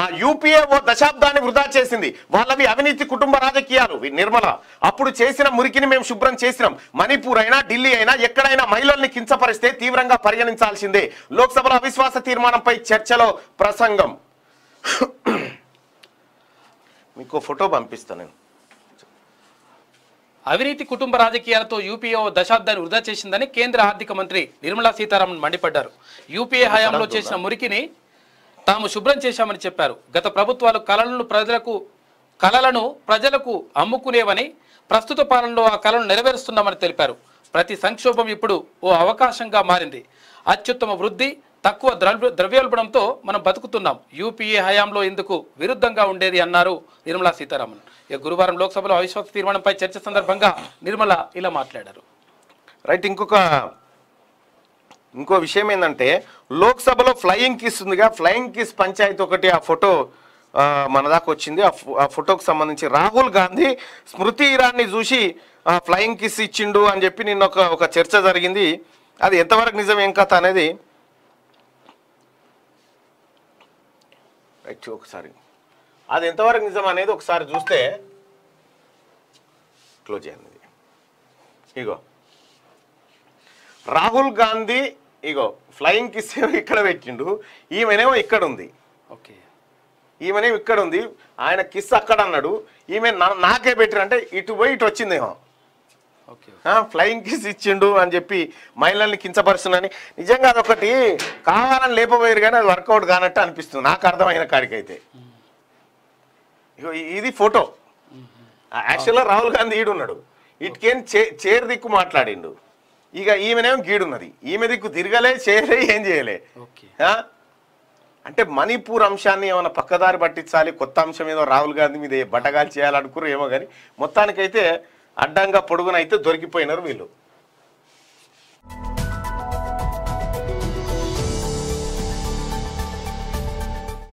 ఆ యూపీఏ ఓ దశాబ్దాన్ని వృధా చేసింది వాళ్ళవి అవినీతి కుటుంబ రాజకీయాలు నిర్మల అప్పుడు చేసిన మురికిని మేము శుభ్రం చేసినాం మణిపూర్ అయినా ఢిల్లీ అయినా ఎక్కడైనా మహిళల్ని కించపరిస్తే తీవ్రంగా పరిగణించాల్సిందే లోక్సభలో అవిశ్వాస తీర్మానంపై చర్చలో ప్రసంగం మీకు ఫోటో పంపిస్తాను నేను అవినీతి కుటుంబ రాజకీయాలతో యూపీఏ దశాబ్దాన్ని వృధా చేసిందని కేంద్ర ఆర్థిక మంత్రి నిర్మలా సీతారామన్ మండిపడ్డారు యూపీఏ హయాంలో చేసిన మురికిని తాము శుభ్రం చేశామని చెప్పారు గత ప్రభుత్వాలు కళలను ప్రజలకు కళలను ప్రజలకు అమ్ముకునేవని ప్రస్తుత పాలనలో ఆ కళను నెరవేరుస్తున్నామని తెలిపారు ప్రతి సంక్షోభం ఇప్పుడు ఓ అవకాశంగా మారింది అత్యుత్తమ వృద్ధి తక్కువ ద్రవ్య ద్రవ్యోల్బణంతో మనం బతుకుతున్నాం యూపీఏ హయాంలో ఎందుకు విరుద్ధంగా ఉండేది అన్నారు నిర్మలా సీతారామన్ ఇక గురువారం లోక్సభలో అవిశ్వాస తీర్మానంపై చర్చ సందర్భంగా నిర్మల ఇలా మాట్లాడారు రైట్ ఇంకొక ఇంకో విషయం ఏంటంటే లోక్సభలో ఫ్లయింగ్ కిస్ ఉందిగా ఫ్లయింగ్ కిస్ పంచాయతీ ఒకటి ఆ ఫోటో మన దాకా వచ్చింది ఆ ఫోటోకు సంబంధించి రాహుల్ గాంధీ స్మృతి ఇరాన్ని చూసి ఫ్లయింగ్ కిస్ ఇచ్చిండు అని చెప్పి నిన్న ఒక ఒక చర్చ జరిగింది అది ఎంతవరకు నిజం ఏం కథ అనేది రైట్ ఒకసారి అది ఎంతవరకు నిజం అనేది ఒకసారి చూస్తే క్లోజ్ చేయండి ఇగో రాహుల్ గాంధీ ఇగో ఫ్లయింగ్ కిస్ ఇక్కడ పెట్టిండు ఈమెనేమో ఇక్కడ ఉంది ఓకే ఈమెనేమో ఇక్కడ ఉంది ఆయన కిస్ అక్కడ అన్నాడు ఈమె నాకే అంటే ఇటు పోయి ఇటు వచ్చిందేమో ఫ్లయింగ్ కిస్ ఇచ్చిండు అని చెప్పి మహిళల్ని కించపరుస్తున్నాని నిజంగా అదొకటి కావాలని లేపబోయారు కానీ అది వర్కౌట్ కానట్టు అనిపిస్తుంది నాకు అర్థమైన కాడికైతే ఇది ఫోటో యాక్చువల్గా రాహుల్ గాంధీ ఈడున్నాడు ఇట్ కేన్ చే చేరు దిక్కు మాట్లాడిండు ఇక ఈమెనేమో గీడున్నది ఈమె దిక్కు తిరగలే చేయలే ఏం చేయలే అంటే మణిపూర్ అంశాన్ని ఏమైనా పక్కదారి పట్టించాలి కొత్త అంశం ఏదో రాహుల్ గాంధీ మీద బట్టగాలు చేయాలనుకున్నారు ఏమో కానీ మొత్తానికైతే అడ్డంగా పొడుగునైతే దొరికిపోయినారు వీళ్ళు